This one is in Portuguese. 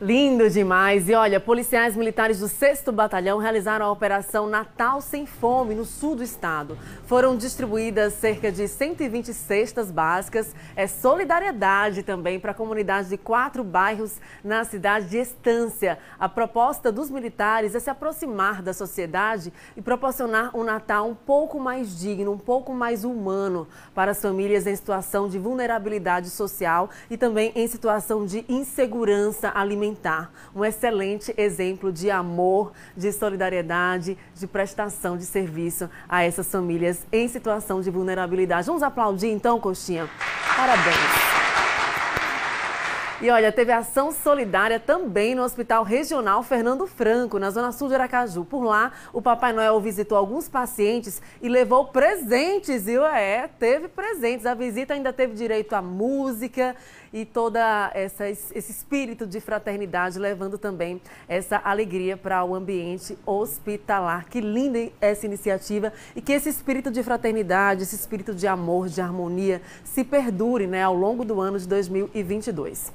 Lindo demais! E olha, policiais militares do 6 Batalhão realizaram a Operação Natal Sem Fome no sul do estado. Foram distribuídas cerca de 120 cestas básicas. É solidariedade também para a comunidade de quatro bairros na cidade de Estância. A proposta dos militares é se aproximar da sociedade e proporcionar um Natal um pouco mais digno, um pouco mais humano para as famílias em situação de vulnerabilidade social e também em situação de insegurança alimentar alimentar. Um excelente exemplo de amor, de solidariedade, de prestação de serviço a essas famílias em situação de vulnerabilidade. Vamos aplaudir então, Coxinha? Parabéns. E olha, teve ação solidária também no Hospital Regional Fernando Franco, na Zona Sul de Aracaju. Por lá, o Papai Noel visitou alguns pacientes e levou presentes, viu? É, teve presentes. A visita ainda teve direito à música e todo esse espírito de fraternidade, levando também essa alegria para o ambiente hospitalar. Que linda essa iniciativa e que esse espírito de fraternidade, esse espírito de amor, de harmonia, se perdure né, ao longo do ano de 2022.